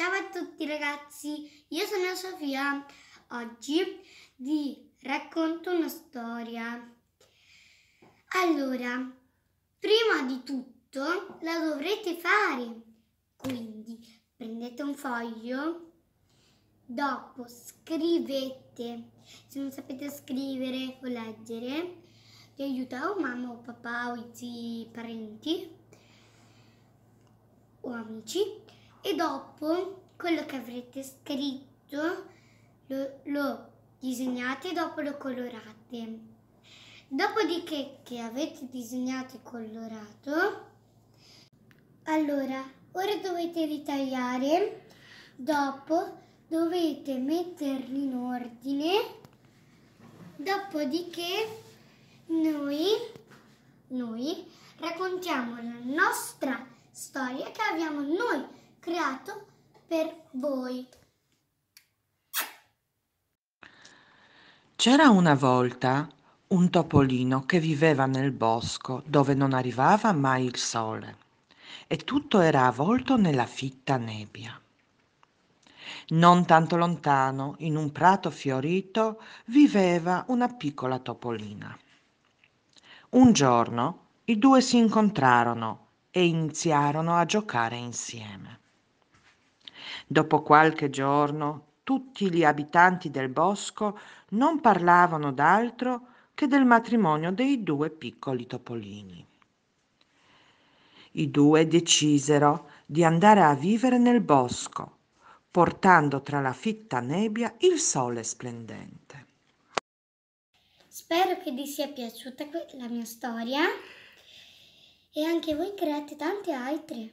Ciao a tutti ragazzi, io sono Sofia. Oggi vi racconto una storia. Allora, prima di tutto la dovrete fare. Quindi prendete un foglio, dopo scrivete. Se non sapete scrivere o leggere, vi aiuta o mamma o papà o i zii, parenti o amici e dopo quello che avrete scritto lo, lo disegnate e dopo lo colorate. Dopodiché che avete disegnato e colorato, allora ora dovete ritagliare, dopo dovete metterli in ordine, dopodiché noi, noi raccontiamo la nostra storia che abbiamo noi creato per voi. C'era una volta un topolino che viveva nel bosco dove non arrivava mai il sole e tutto era avvolto nella fitta nebbia. Non tanto lontano, in un prato fiorito, viveva una piccola topolina. Un giorno i due si incontrarono e iniziarono a giocare insieme. Dopo qualche giorno tutti gli abitanti del bosco non parlavano d'altro che del matrimonio dei due piccoli topolini. I due decisero di andare a vivere nel bosco, portando tra la fitta nebbia il sole splendente. Spero che vi sia piaciuta la mia storia e anche voi create tante altre.